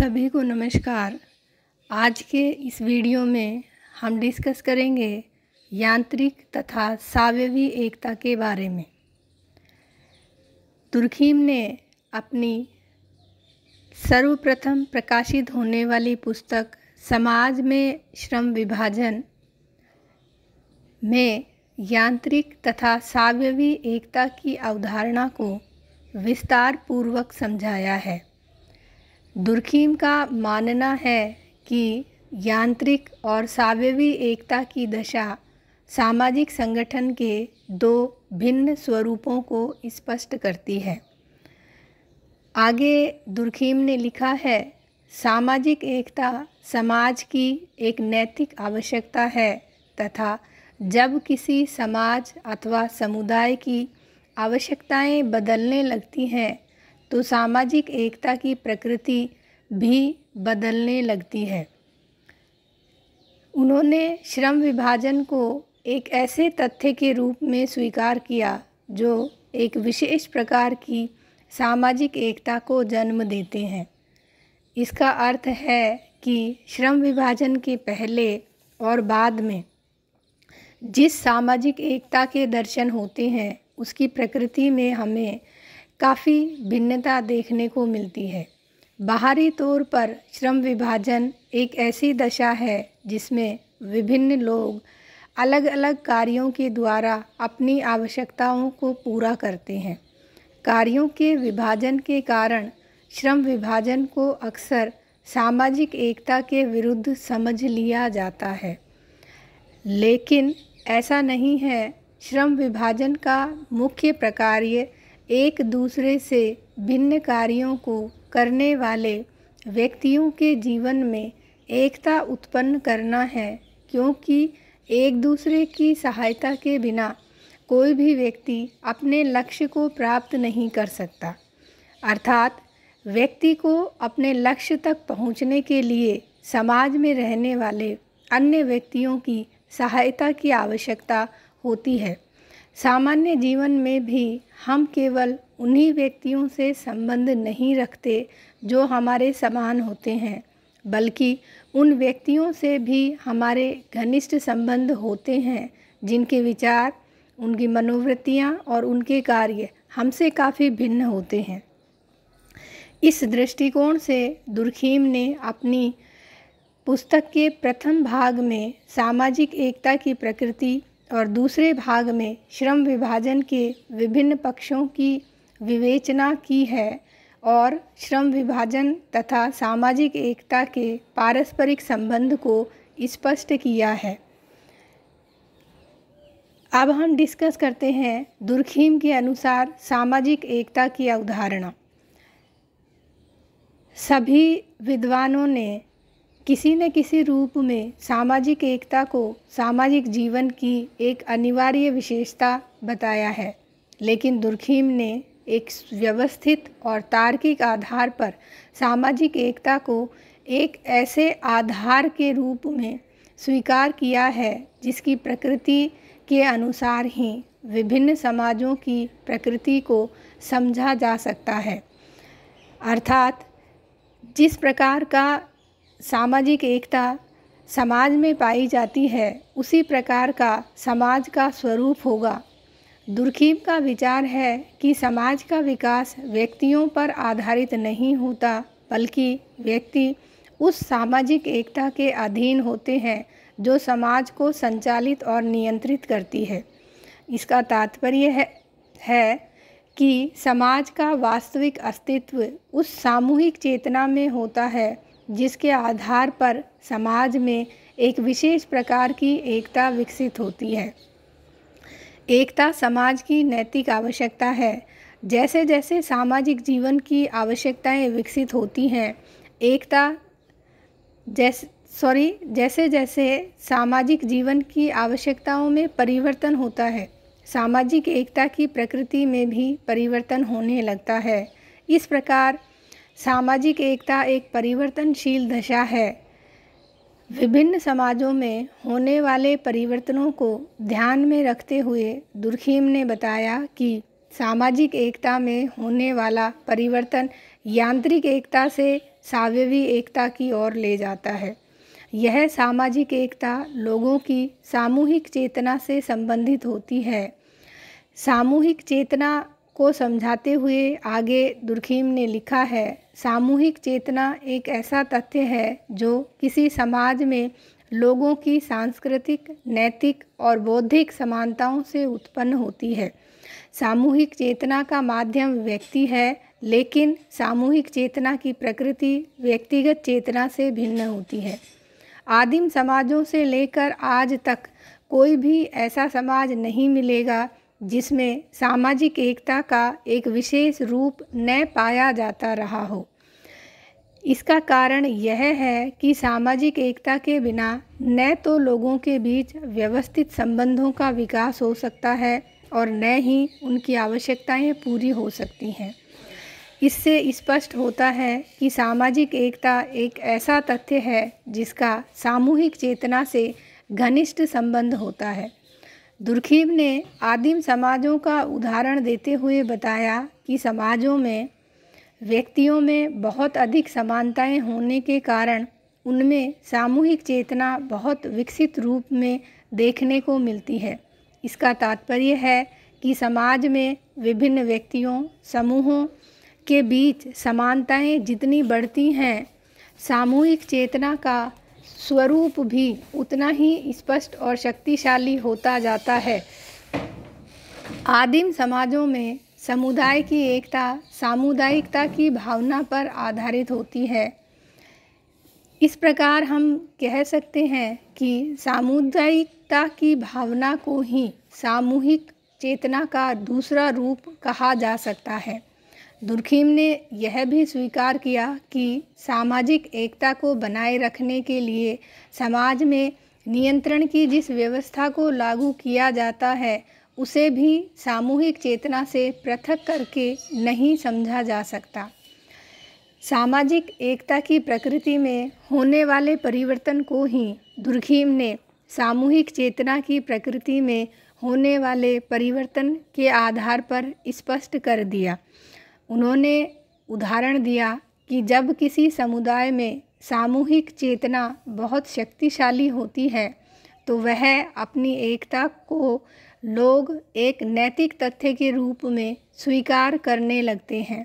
सभी को नमस्कार आज के इस वीडियो में हम डिस्कस करेंगे यांत्रिक तथा सावयवी एकता के बारे में तुर्खीम ने अपनी सर्वप्रथम प्रकाशित होने वाली पुस्तक समाज में श्रम विभाजन में यांत्रिक तथा सावयवी एकता की अवधारणा को विस्तार पूर्वक समझाया है दुर्खीम का मानना है कि यांत्रिक और सावयवी एकता की दशा सामाजिक संगठन के दो भिन्न स्वरूपों को स्पष्ट करती है आगे दुर्खीम ने लिखा है सामाजिक एकता समाज की एक नैतिक आवश्यकता है तथा जब किसी समाज अथवा समुदाय की आवश्यकताएं बदलने लगती हैं तो सामाजिक एकता की प्रकृति भी बदलने लगती है उन्होंने श्रम विभाजन को एक ऐसे तथ्य के रूप में स्वीकार किया जो एक विशेष प्रकार की सामाजिक एकता को जन्म देते हैं इसका अर्थ है कि श्रम विभाजन के पहले और बाद में जिस सामाजिक एकता के दर्शन होते हैं उसकी प्रकृति में हमें काफ़ी भिन्नता देखने को मिलती है बाहरी तौर पर श्रम विभाजन एक ऐसी दशा है जिसमें विभिन्न लोग अलग अलग कार्यों के द्वारा अपनी आवश्यकताओं को पूरा करते हैं कार्यों के विभाजन के कारण श्रम विभाजन को अक्सर सामाजिक एकता के विरुद्ध समझ लिया जाता है लेकिन ऐसा नहीं है श्रम विभाजन का मुख्य प्रकार्य एक दूसरे से भिन्न कार्यों को करने वाले व्यक्तियों के जीवन में एकता उत्पन्न करना है क्योंकि एक दूसरे की सहायता के बिना कोई भी व्यक्ति अपने लक्ष्य को प्राप्त नहीं कर सकता अर्थात व्यक्ति को अपने लक्ष्य तक पहुंचने के लिए समाज में रहने वाले अन्य व्यक्तियों की सहायता की आवश्यकता होती है सामान्य जीवन में भी हम केवल उन्हीं व्यक्तियों से संबंध नहीं रखते जो हमारे समान होते हैं बल्कि उन व्यक्तियों से भी हमारे घनिष्ठ संबंध होते हैं जिनके विचार उनकी मनोवृत्तियाँ और उनके कार्य हमसे काफ़ी भिन्न होते हैं इस दृष्टिकोण से दुर्खीम ने अपनी पुस्तक के प्रथम भाग में सामाजिक एकता की प्रकृति और दूसरे भाग में श्रम विभाजन के विभिन्न पक्षों की विवेचना की है और श्रम विभाजन तथा सामाजिक एकता के पारस्परिक संबंध को स्पष्ट किया है अब हम डिस्कस करते हैं दुर्खीम के अनुसार सामाजिक एकता की अवधारणा सभी विद्वानों ने किसी न किसी रूप में सामाजिक एकता को सामाजिक जीवन की एक अनिवार्य विशेषता बताया है लेकिन दुर्खीम ने एक व्यवस्थित और तार्किक आधार पर सामाजिक एकता को एक ऐसे आधार के रूप में स्वीकार किया है जिसकी प्रकृति के अनुसार ही विभिन्न समाजों की प्रकृति को समझा जा सकता है अर्थात जिस प्रकार का सामाजिक एकता समाज में पाई जाती है उसी प्रकार का समाज का स्वरूप होगा दुर्खीम का विचार है कि समाज का विकास व्यक्तियों पर आधारित नहीं होता बल्कि व्यक्ति उस सामाजिक एकता के अधीन होते हैं जो समाज को संचालित और नियंत्रित करती है इसका तात्पर्य है, है कि समाज का वास्तविक अस्तित्व उस सामूहिक चेतना में होता है जिसके आधार पर समाज में एक विशेष प्रकार की एकता विकसित होती है एकता समाज की नैतिक आवश्यकता है जैसे जैसे सामाजिक जीवन की आवश्यकताएं विकसित होती हैं एकता जैसे सॉरी जैसे जैसे सामाजिक जीवन की आवश्यकताओं में परिवर्तन होता है सामाजिक एकता की प्रकृति में भी परिवर्तन होने लगता है इस प्रकार सामाजिक एकता एक परिवर्तनशील दशा है विभिन्न समाजों में होने वाले परिवर्तनों को ध्यान में रखते हुए दुर्खीम ने बताया कि सामाजिक एकता में होने वाला परिवर्तन यांत्रिक एकता से सावयवी एकता की ओर ले जाता है यह सामाजिक एकता लोगों की सामूहिक चेतना से संबंधित होती है सामूहिक चेतना को समझाते हुए आगे दुर्खीम ने लिखा है सामूहिक चेतना एक ऐसा तथ्य है जो किसी समाज में लोगों की सांस्कृतिक नैतिक और बौद्धिक समानताओं से उत्पन्न होती है सामूहिक चेतना का माध्यम व्यक्ति है लेकिन सामूहिक चेतना की प्रकृति व्यक्तिगत चेतना से भिन्न होती है आदिम समाजों से लेकर आज तक कोई भी ऐसा समाज नहीं मिलेगा जिसमें सामाजिक एकता का एक विशेष रूप न पाया जाता रहा हो इसका कारण यह है कि सामाजिक एकता के बिना न तो लोगों के बीच व्यवस्थित संबंधों का विकास हो सकता है और न ही उनकी आवश्यकताएं पूरी हो सकती हैं इससे स्पष्ट होता है कि सामाजिक एकता एक ऐसा तथ्य है जिसका सामूहिक चेतना से घनिष्ठ संबंध होता है दुर्खीब ने आदिम समाजों का उदाहरण देते हुए बताया कि समाजों में व्यक्तियों में बहुत अधिक समानताएं होने के कारण उनमें सामूहिक चेतना बहुत विकसित रूप में देखने को मिलती है इसका तात्पर्य है कि समाज में विभिन्न व्यक्तियों समूहों के बीच समानताएं जितनी बढ़ती हैं सामूहिक चेतना का स्वरूप भी उतना ही स्पष्ट और शक्तिशाली होता जाता है आदिम समाजों में समुदाय की एकता सामुदायिकता की भावना पर आधारित होती है इस प्रकार हम कह सकते हैं कि सामुदायिकता की भावना को ही सामूहिक चेतना का दूसरा रूप कहा जा सकता है दुर्खीम ने यह भी स्वीकार किया कि सामाजिक एकता को बनाए रखने के लिए समाज में नियंत्रण की जिस व्यवस्था को लागू किया जाता है उसे भी सामूहिक चेतना से पृथक करके नहीं समझा जा सकता सामाजिक एकता की प्रकृति में होने वाले परिवर्तन को ही दुर्खीम ने सामूहिक चेतना की प्रकृति में होने वाले परिवर्तन के आधार पर स्पष्ट कर दिया उन्होंने उदाहरण दिया कि जब किसी समुदाय में सामूहिक चेतना बहुत शक्तिशाली होती है तो वह अपनी एकता को लोग एक नैतिक तथ्य के रूप में स्वीकार करने लगते हैं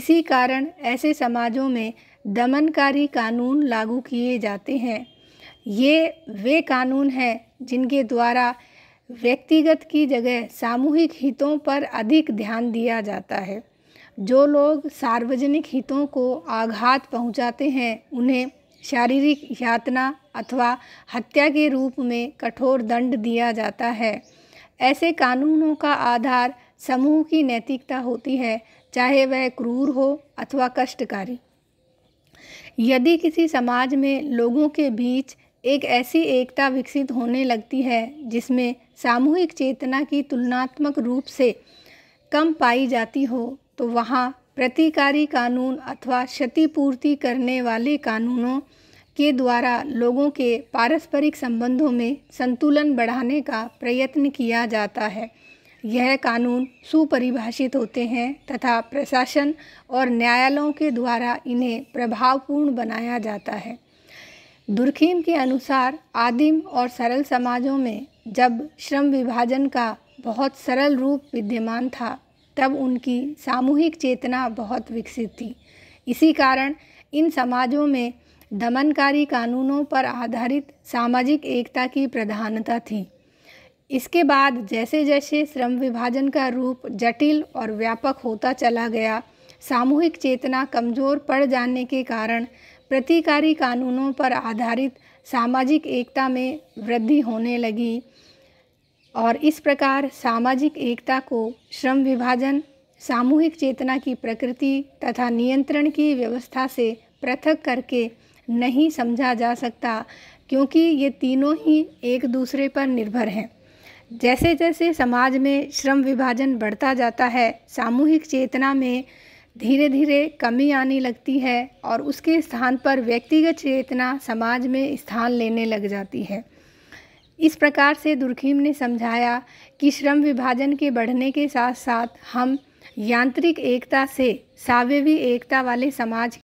इसी कारण ऐसे समाजों में दमनकारी कानून लागू किए जाते हैं ये वे कानून हैं जिनके द्वारा व्यक्तिगत की जगह सामूहिक हितों पर अधिक ध्यान दिया जाता है जो लोग सार्वजनिक हितों को आघात पहुंचाते हैं उन्हें शारीरिक यातना अथवा हत्या के रूप में कठोर दंड दिया जाता है ऐसे कानूनों का आधार समूह की नैतिकता होती है चाहे वह क्रूर हो अथवा कष्टकारी यदि किसी समाज में लोगों के बीच एक ऐसी एकता विकसित होने लगती है जिसमें सामूहिक चेतना की तुलनात्मक रूप से कम पाई जाती हो तो वहाँ प्रतिकारी कानून अथवा क्षतिपूर्ति करने वाले कानूनों के द्वारा लोगों के पारस्परिक संबंधों में संतुलन बढ़ाने का प्रयत्न किया जाता है यह कानून सुपरिभाषित होते हैं तथा प्रशासन और न्यायालयों के द्वारा इन्हें प्रभावपूर्ण बनाया जाता है दुर्खीम के अनुसार आदिम और सरल समाजों में जब श्रम विभाजन का बहुत सरल रूप विद्यमान था तब उनकी सामूहिक चेतना बहुत विकसित थी इसी कारण इन समाजों में दमनकारी कानूनों पर आधारित सामाजिक एकता की प्रधानता थी इसके बाद जैसे जैसे श्रम विभाजन का रूप जटिल और व्यापक होता चला गया सामूहिक चेतना कमज़ोर पड़ जाने के कारण प्रतिकारी कानूनों पर आधारित सामाजिक एकता में वृद्धि होने लगी और इस प्रकार सामाजिक एकता को श्रम विभाजन सामूहिक चेतना की प्रकृति तथा नियंत्रण की व्यवस्था से पृथक करके नहीं समझा जा सकता क्योंकि ये तीनों ही एक दूसरे पर निर्भर हैं जैसे जैसे समाज में श्रम विभाजन बढ़ता जाता है सामूहिक चेतना में धीरे धीरे कमी आने लगती है और उसके स्थान पर व्यक्तिगत चेतना समाज में स्थान लेने लग जाती है इस प्रकार से दुर्खीम ने समझाया कि श्रम विभाजन के बढ़ने के साथ साथ हम यांत्रिक एकता से सावयवी एकता वाले समाज